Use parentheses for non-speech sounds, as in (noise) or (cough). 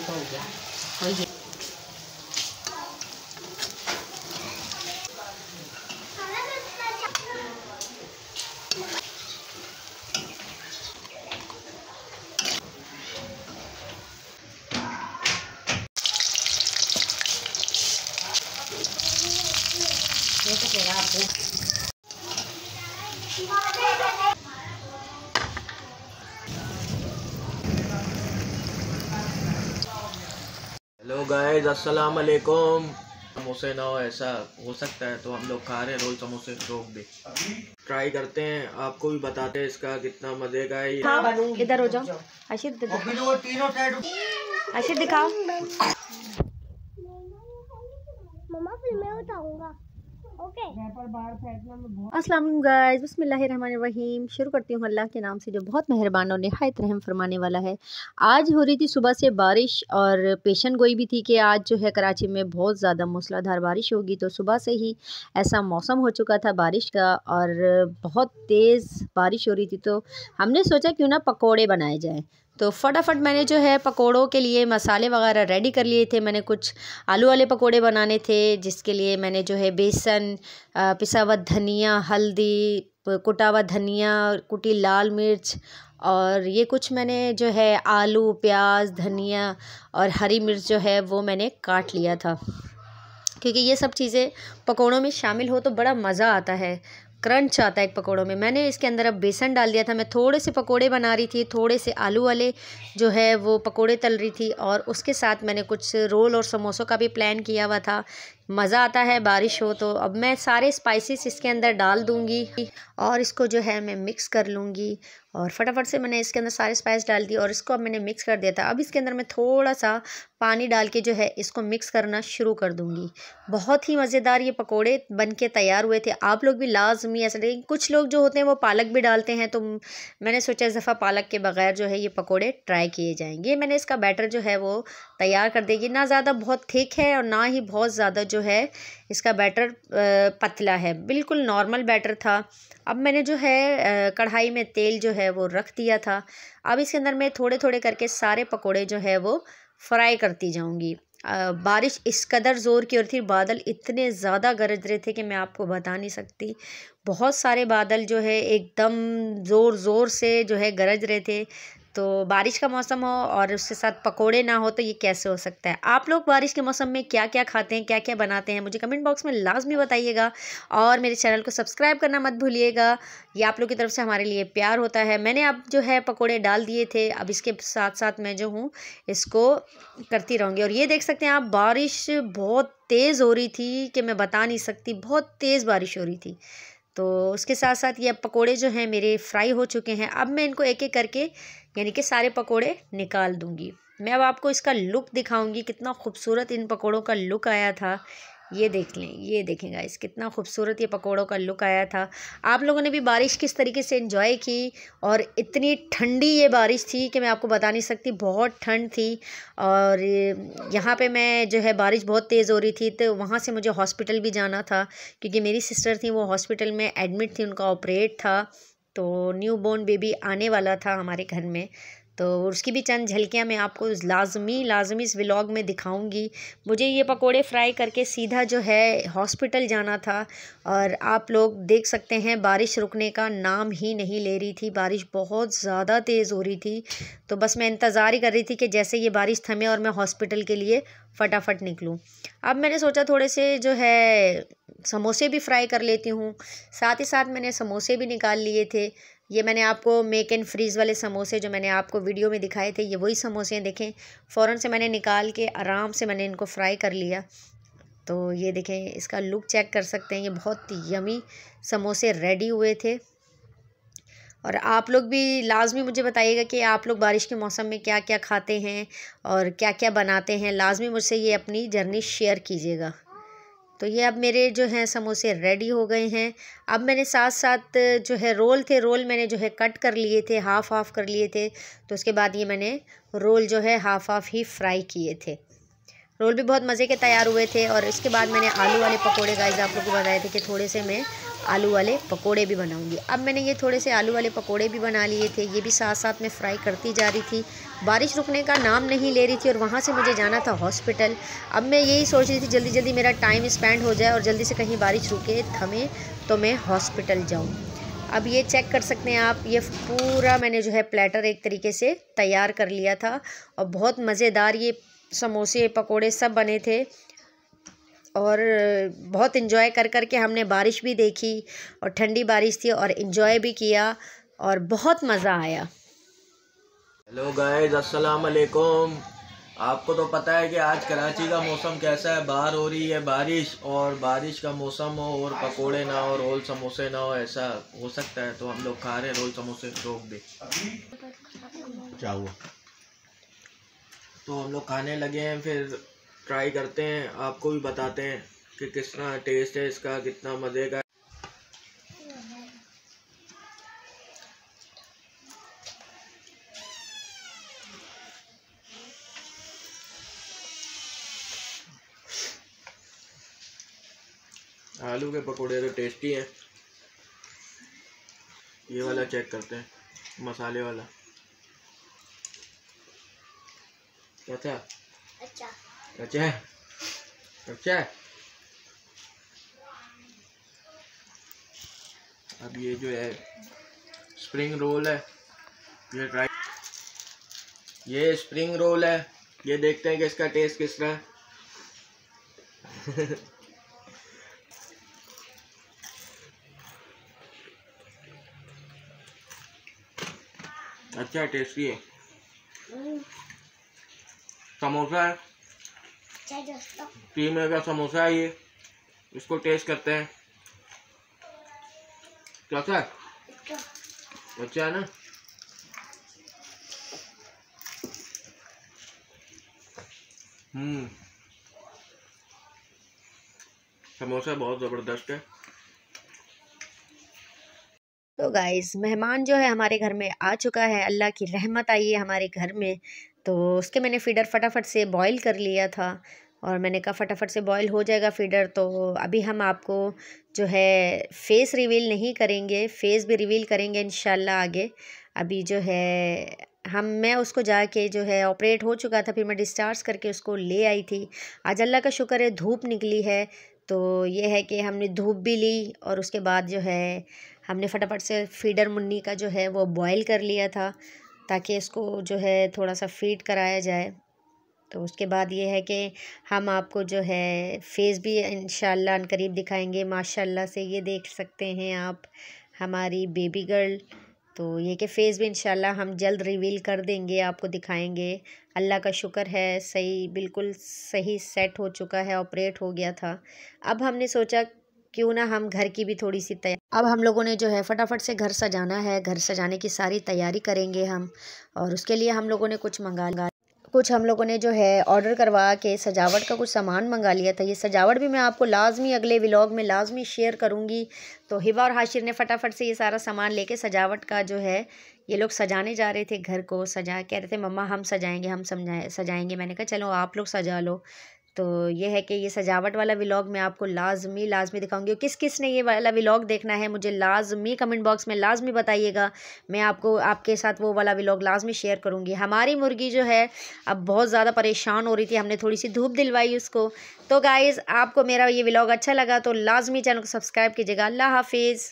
多一点，可以。先不给他喝。हेलो guys अस्सलाम वालेकुम समोसे ना हो ऐसा हो सकता है तो हम लोग खा रहे हैं रोल समोसे रोक दे ट्राई करते हैं आपको भी बताते हैं इसका कितना मजे का है हाँ, इधर हो जाओ दिखाओ आशीष दिखाओ मम्मा फिर मैं बताऊंगा असलम गाइज़ बसमीम शुरू करती हूँ अल्लाह के नाम से जो बहुत मेहरबान और नहायत रहम फरमाने वाला है आज हो रही थी सुबह से बारिश और पेशन गोई भी थी कि आज जो है कराची में बहुत ज़्यादा मूसलाधार बारिश होगी तो सुबह से ही ऐसा मौसम हो चुका था बारिश का और बहुत तेज़ बारिश हो रही थी तो हमने सोचा क्यों ना पकौड़े बनाए जाएँ तो फटाफट मैंने जो है पकोड़ों के लिए मसाले वगैरह रेडी कर लिए थे मैंने कुछ आलू वाले पकोड़े बनाने थे जिसके लिए मैंने जो है बेसन पिसा हुआ धनिया हल्दी कुटा हुआ धनिया कुटी लाल मिर्च और ये कुछ मैंने जो है आलू प्याज धनिया और हरी मिर्च जो है वो मैंने काट लिया था क्योंकि ये सब चीज़ें पकौड़ों में शामिल हो तो बड़ा मज़ा आता है क्रंच आता है एक पकौड़ों में मैंने इसके अंदर अब बेसन डाल दिया था मैं थोड़े से पकोड़े बना रही थी थोड़े से आलू वाले जो है वो पकोड़े तल रही थी और उसके साथ मैंने कुछ रोल और समोसों का भी प्लान किया हुआ था मज़ा आता है बारिश हो तो अब मैं सारे स्पाइसेस इसके अंदर डाल दूंगी और इसको जो है मैं मिक्स कर लूँगी और फटाफट से मैंने इसके अंदर सारे स्पाइस डाल दिए और इसको अब मैंने मिक्स कर दिया था अब इसके अंदर मैं थोड़ा सा पानी डाल के जो है इसको मिक्स करना शुरू कर दूँगी बहुत ही मज़ेदार ये पकोड़े बन के तैयार हुए थे आप लोग भी लाजमी ऐसा लेकिन कुछ लोग जो होते हैं वो पालक भी डालते हैं तो मैंने सोचा इस दफ़ा पालक के बगैर जो है ये पकौड़े ट्राई किए जाएंगे मैंने इसका बैटर जो है वो तैयार कर देगी ना ज़्यादा बहुत थिक है और ना ही बहुत ज़्यादा जो है इसका बैटर पतला है बिल्कुल नॉर्मल बैटर था अब मैंने जो है कढ़ाई में तेल जो है वो रख दिया था अब इसके अंदर मैं थोड़े थोड़े करके सारे पकोड़े जो है वो फ्राई करती जाऊंगी बारिश इस कदर ज़ोर की और थी बादल इतने ज़्यादा गरज रहे थे कि मैं आपको बता नहीं सकती बहुत सारे बादल जो है एकदम ज़ोर ज़ोर से जो है गरज रहे थे तो बारिश का मौसम हो और उसके साथ पकोड़े ना हो तो ये कैसे हो सकता है आप लोग बारिश के मौसम में क्या क्या खाते हैं क्या क्या बनाते हैं मुझे कमेंट बॉक्स में लाजमी बताइएगा और मेरे चैनल को सब्सक्राइब करना मत भूलिएगा ये आप लोग की तरफ से हमारे लिए प्यार होता है मैंने अब जो है पकौड़े डाल दिए थे अब इसके साथ साथ मैं जो हूँ इसको करती रहूँगी और ये देख सकते हैं आप बारिश बहुत तेज़ हो रही थी कि मैं बता नहीं सकती बहुत तेज़ बारिश हो रही थी तो उसके साथ साथ ये पकोड़े जो हैं मेरे फ्राई हो चुके हैं अब मैं इनको एक एक करके यानी कि सारे पकोड़े निकाल दूँगी मैं अब आपको इसका लुक दिखाऊंगी कितना खूबसूरत इन पकोड़ों का लुक आया था ये देख लें ये देखें गाइस कितना खूबसूरत ये पकोड़ों का लुक आया था आप लोगों ने भी बारिश किस तरीके से इन्जॉय की और इतनी ठंडी ये बारिश थी कि मैं आपको बता नहीं सकती बहुत ठंड थी और यहाँ पे मैं जो है बारिश बहुत तेज़ हो रही थी तो वहाँ से मुझे हॉस्पिटल भी जाना था क्योंकि मेरी सिस्टर थी वो हॉस्पिटल में एडमिट थी उनका ऑपरेट था तो न्यू बॉर्न बेबी आने वाला था हमारे घर में तो उसकी भी चंद झलकियाँ मैं आपको लाजमी लाजमी इस व्लॉग में दिखाऊंगी मुझे ये पकोड़े फ्राई करके सीधा जो है हॉस्पिटल जाना था और आप लोग देख सकते हैं बारिश रुकने का नाम ही नहीं ले रही थी बारिश बहुत ज़्यादा तेज़ हो रही थी तो बस मैं इंतज़ार ही कर रही थी कि जैसे ये बारिश थमे और मैं हॉस्पिटल के लिए फ़टाफट निकलूँ अब मैंने सोचा थोड़े से जो है समोसे भी फ्राई कर लेती हूँ साथ ही साथ मैंने समोसे भी निकाल लिए थे ये मैंने आपको मेक एंड फ्रीज़ वाले समोसे जो मैंने आपको वीडियो में दिखाए थे ये वही समोसे हैं देखें फ़ौर से मैंने निकाल के आराम से मैंने इनको फ्राई कर लिया तो ये देखें इसका लुक चेक कर सकते हैं ये बहुत यमी समोसे रेडी हुए थे और आप लोग भी लाजमी मुझे बताइएगा कि आप लोग बारिश के मौसम में क्या क्या खाते हैं और क्या क्या बनाते हैं लाजमी मुझसे ये अपनी जर्नी शेयर कीजिएगा तो ये अब मेरे जो हैं समोसे रेडी हो गए हैं अब मैंने साथ साथ जो है रोल थे रोल मैंने जो है कट कर लिए थे हाफ़ हाफ़ कर लिए थे तो उसके बाद ये मैंने रोल जो है हाफ़ हाफ़ ही फ्राई किए थे रोल भी बहुत मज़े के तैयार हुए थे और इसके बाद मैंने आलू वाले पकोड़े गाइज आप लोग को बताए थे कि थोड़े से मैं आलू वाले पकोड़े भी बनाऊंगी अब मैंने ये थोड़े से आलू वाले पकोड़े भी बना लिए थे ये भी साथ साथ में फ्राई करती जा रही थी बारिश रुकने का नाम नहीं ले रही थी और वहाँ से मुझे जाना था हॉस्पिटल अब मैं यही सोच रही थी जल्दी जल्दी मेरा टाइम स्पेंड हो जाए और जल्दी से कहीं बारिश रुके थमे तो मैं हॉस्पिटल जाऊँ अब ये चेक कर सकते हैं आप ये पूरा मैंने जो है प्लेटर एक तरीके से तैयार कर लिया था और बहुत मज़ेदार ये समोसे पकोड़े सब बने थे और बहुत इन्जॉय कर कर के हमने बारिश भी देखी और ठंडी बारिश थी और इन्जॉय भी किया और बहुत मज़ा आया हेलो गाइस अस्सलाम वालेकुम आपको तो पता है कि आज कराची का मौसम कैसा है बाहर हो रही है बारिश और बारिश का मौसम हो और पकोड़े ना हो रोल समोसे ना हो ऐसा हो सकता है तो हम लोग खा रहे हैं रोल समोसे रोक दे क्या तो हम लोग खाने लगे हैं फिर ट्राई करते हैं आपको भी बताते हैं कि कितना टेस्ट है इसका कितना मज़े का आलू के पकोड़े तो टेस्टी हैं ये वाला चेक करते हैं मसाले वाला कैसा अच्छा, अच्छा। Gotcha. Gotcha. अब ये जो है स्प्रिंग रोल है ये ट्राई ये स्प्रिंग रोल है ये देखते हैं कि इसका टेस्ट किस तरह (laughs) अच्छा टेस्टी है mm. समोसा है तीन का समोसा है ये इसको टेस्ट करते हैं कैसा है अच्छा है ना हम्म समोसा बहुत ज़बरदस्त है तो गाइस मेहमान जो है हमारे घर में आ चुका है अल्लाह की रहमत आई है हमारे घर में तो उसके मैंने फीडर फटाफट से बॉईल कर लिया था और मैंने कहा फटाफट से बॉईल हो जाएगा फीडर तो अभी हम आपको जो है फेस रिवील नहीं करेंगे फेस भी रिवील करेंगे इन आगे अभी जो है हम मैं उसको जाके जो है ऑपरेट हो चुका था फिर मैं डिस्चार्ज करके उसको ले आई थी आज अल्लाह का शुक्र है धूप निकली है तो ये है कि हमने धूप भी ली और उसके बाद जो है हमने फटाफट से फीडर मुन्नी का जो है वो बॉयल कर लिया था ताकि इसको जो है थोड़ा सा फीड कराया जाए तो उसके बाद ये है कि हम आपको जो है फ़ेस भी इन करीब दिखाएंगे माशाल्लाह से ये देख सकते हैं आप हमारी बेबी गर्ल तो ये कि फ़ेस भी इन हम जल्द रिवील कर देंगे आपको दिखाएंगे अल्लाह का शुक्र है सही बिल्कुल सही सेट हो चुका है ऑपरेट हो गया था अब हमने सोचा क्यों ना हम घर की भी थोड़ी सी तैयारी अब हम लोगों ने जो है फटाफट से घर सजाना है घर सजाने की सारी तैयारी करेंगे हम और उसके लिए हम लोगों ने कुछ मंगा कुछ हम लोगों ने जो है ऑर्डर करवा के सजावट का कुछ सामान मंगा लिया था ये सजावट भी मैं आपको लाजमी अगले व्लॉग में लाजमी शेयर करूँगी तो हिबा और हाशिर ने फटाफट से ये सारा सामान लेके सजावट का जो है ये लोग सजाने जा रहे थे घर को सजा कह रहे थे मम्मा हम सजाएंगे हम समझाए सजाएंगे मैंने कहा चलो आप लोग सजा लो तो ये है कि ये सजावट वाला व्लॉग मैं आपको लाजमी लाजमी दिखाऊंगी किस किस ने ये वाला व्लॉग देखना है मुझे लाजमी कमेंट बॉक्स में लाजमी बताइएगा मैं आपको आपके साथ वो वाला व्लॉग लाजमी शेयर करूँगी हमारी मुर्गी जो है अब बहुत ज़्यादा परेशान हो रही थी हमने थोड़ी सी धूप दिलवाई उसको तो गाइज़ आपको मेरा ये व्लॉग अच्छा लगा तो लाजमी चैनल को सब्सक्राइब कीजिएगा अल्लाह हाफिज़